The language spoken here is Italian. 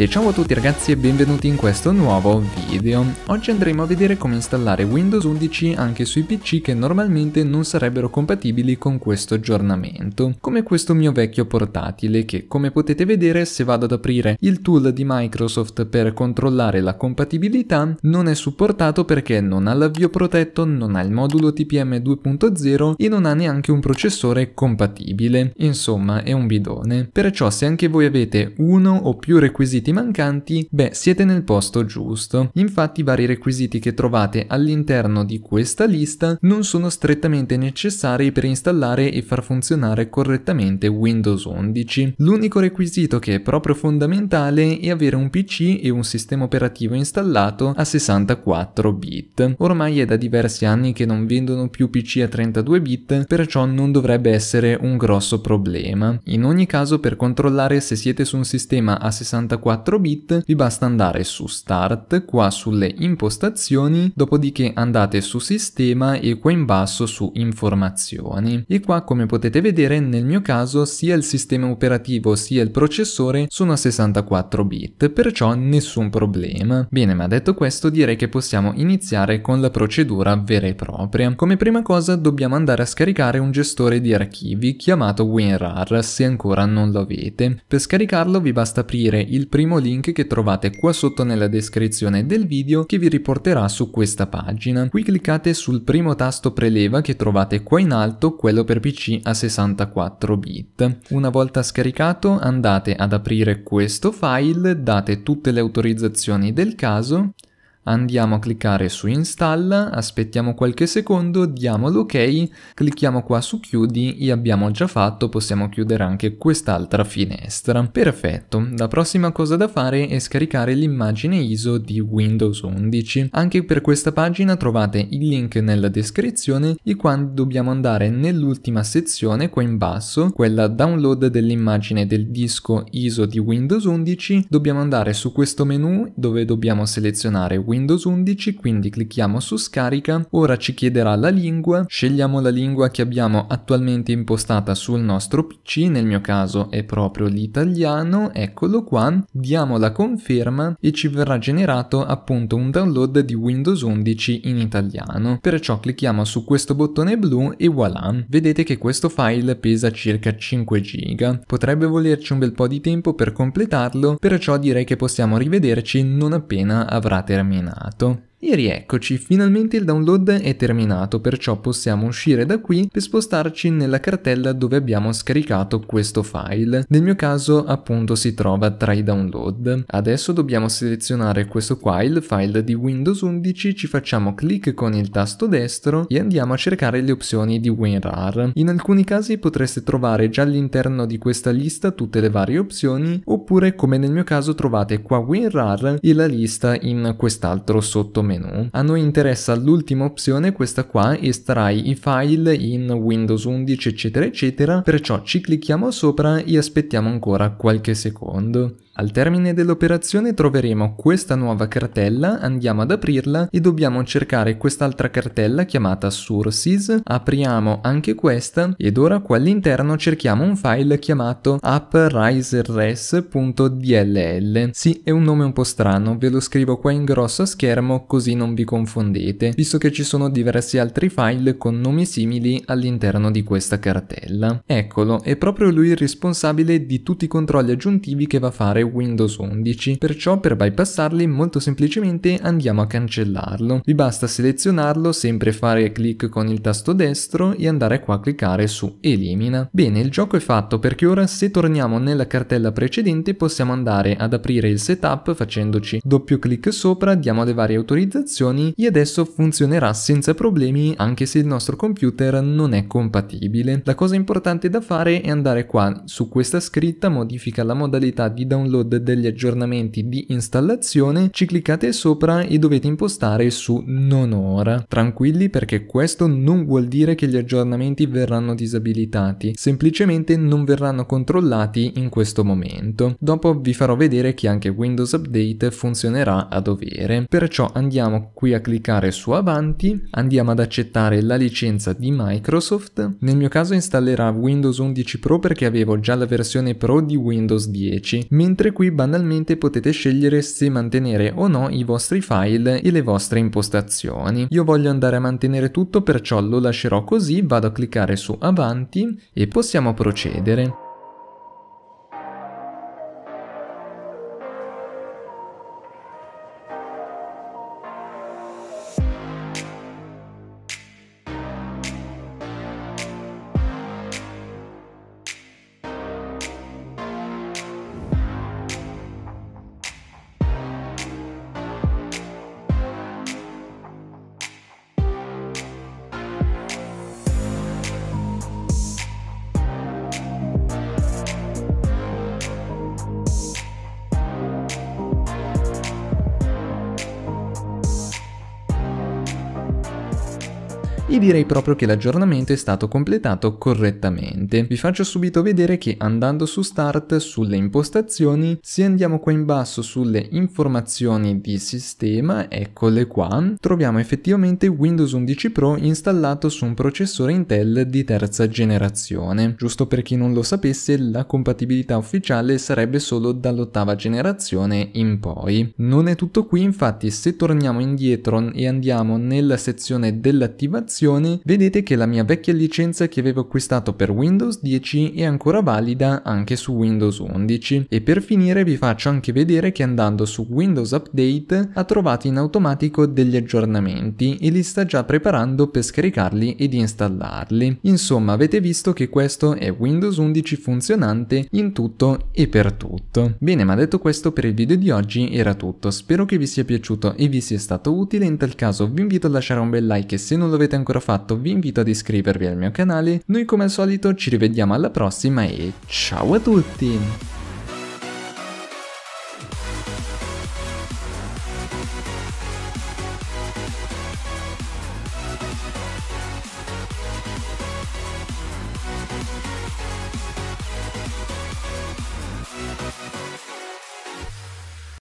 E ciao a tutti ragazzi e benvenuti in questo nuovo video. Oggi andremo a vedere come installare Windows 11 anche sui PC che normalmente non sarebbero compatibili con questo aggiornamento, come questo mio vecchio portatile che come potete vedere se vado ad aprire il tool di Microsoft per controllare la compatibilità non è supportato perché non ha l'avvio protetto, non ha il modulo TPM 2.0 e non ha neanche un processore compatibile. Insomma è un bidone. Perciò se anche voi avete uno o più requisiti requisiti mancanti, beh, siete nel posto giusto. Infatti i vari requisiti che trovate all'interno di questa lista non sono strettamente necessari per installare e far funzionare correttamente Windows 11. L'unico requisito che è proprio fondamentale è avere un PC e un sistema operativo installato a 64 bit. Ormai è da diversi anni che non vendono più PC a 32 bit, perciò non dovrebbe essere un grosso problema. In ogni caso per controllare se siete su un sistema a 64 64 bit vi basta andare su Start, qua sulle impostazioni, dopodiché andate su Sistema e qua in basso su Informazioni. E qua come potete vedere nel mio caso sia il sistema operativo sia il processore sono a 64 bit, perciò nessun problema. Bene, ma detto questo direi che possiamo iniziare con la procedura vera e propria. Come prima cosa dobbiamo andare a scaricare un gestore di archivi chiamato WinRAR se ancora non lo avete. Per scaricarlo vi basta aprire il primo primo link che trovate qua sotto nella descrizione del video che vi riporterà su questa pagina. Qui cliccate sul primo tasto preleva che trovate qua in alto, quello per PC a 64 bit. Una volta scaricato andate ad aprire questo file, date tutte le autorizzazioni del caso Andiamo a cliccare su install, aspettiamo qualche secondo, diamo l'ok, clicchiamo qua su chiudi e abbiamo già fatto, possiamo chiudere anche quest'altra finestra. Perfetto, la prossima cosa da fare è scaricare l'immagine ISO di Windows 11. Anche per questa pagina trovate il link nella descrizione e quando dobbiamo andare nell'ultima sezione qua in basso, quella download dell'immagine del disco ISO di Windows 11, dobbiamo andare su questo menu dove dobbiamo selezionare Windows Windows 11, quindi clicchiamo su scarica, ora ci chiederà la lingua, scegliamo la lingua che abbiamo attualmente impostata sul nostro PC, nel mio caso è proprio l'italiano, eccolo qua, diamo la conferma e ci verrà generato appunto un download di Windows 11 in italiano. Perciò clicchiamo su questo bottone blu e voilà, vedete che questo file pesa circa 5 giga. Potrebbe volerci un bel po' di tempo per completarlo, perciò direi che possiamo rivederci non appena avrà terminato terminato. E rieccoci, finalmente il download è terminato, perciò possiamo uscire da qui per spostarci nella cartella dove abbiamo scaricato questo file. Nel mio caso appunto si trova tra i download. Adesso dobbiamo selezionare questo qua, il file di Windows 11, ci facciamo clic con il tasto destro e andiamo a cercare le opzioni di WinRAR. In alcuni casi potreste trovare già all'interno di questa lista tutte le varie opzioni, oppure come nel mio caso trovate qua WinRAR e la lista in quest'altro sottomenu menu. A noi interessa l'ultima opzione, questa qua, estrai i file in Windows 11 eccetera eccetera, perciò ci clicchiamo sopra e aspettiamo ancora qualche secondo. Al termine dell'operazione troveremo questa nuova cartella, andiamo ad aprirla e dobbiamo cercare quest'altra cartella chiamata Sources, apriamo anche questa ed ora qua all'interno cerchiamo un file chiamato appRiserRes.dll. Sì, è un nome un po' strano, ve lo scrivo qua in grosso a schermo così non vi confondete, visto che ci sono diversi altri file con nomi simili all'interno di questa cartella. Eccolo, è proprio lui il responsabile di tutti i controlli aggiuntivi che va a fare Windows 11, perciò per bypassarli molto semplicemente andiamo a cancellarlo. Vi basta selezionarlo, sempre fare clic con il tasto destro e andare qua a cliccare su elimina. Bene, il gioco è fatto perché ora se torniamo nella cartella precedente possiamo andare ad aprire il setup facendoci doppio clic sopra, diamo le varie autorizzazioni e adesso funzionerà senza problemi anche se il nostro computer non è compatibile. La cosa importante da fare è andare qua su questa scritta, modifica la modalità di download download degli aggiornamenti di installazione, ci cliccate sopra e dovete impostare su non ora. Tranquilli perché questo non vuol dire che gli aggiornamenti verranno disabilitati, semplicemente non verranno controllati in questo momento. Dopo vi farò vedere che anche Windows Update funzionerà a dovere. Perciò andiamo qui a cliccare su avanti, andiamo ad accettare la licenza di Microsoft. Nel mio caso installerà Windows 11 Pro perché avevo già la versione Pro di Windows 10, mentre mentre qui banalmente potete scegliere se mantenere o no i vostri file e le vostre impostazioni. Io voglio andare a mantenere tutto perciò lo lascerò così, vado a cliccare su avanti e possiamo procedere. e direi proprio che l'aggiornamento è stato completato correttamente. Vi faccio subito vedere che andando su Start sulle impostazioni, se andiamo qua in basso sulle informazioni di sistema, eccole qua, troviamo effettivamente Windows 11 Pro installato su un processore Intel di terza generazione. Giusto per chi non lo sapesse, la compatibilità ufficiale sarebbe solo dall'ottava generazione in poi. Non è tutto qui, infatti se torniamo indietro e andiamo nella sezione dell'attivazione, applicazione, vedete che la mia vecchia licenza che avevo acquistato per Windows 10 è ancora valida anche su Windows 11. E per finire vi faccio anche vedere che andando su Windows Update ha trovato in automatico degli aggiornamenti e li sta già preparando per scaricarli ed installarli. Insomma avete visto che questo è Windows 11 funzionante in tutto e per tutto. Bene ma detto questo per il video di oggi era tutto, spero che vi sia piaciuto e vi sia stato utile, in tal caso vi invito a lasciare un bel like se non lo avete ancora ancora fatto vi invito ad iscrivervi al mio canale, noi come al solito ci rivediamo alla prossima e ciao a tutti!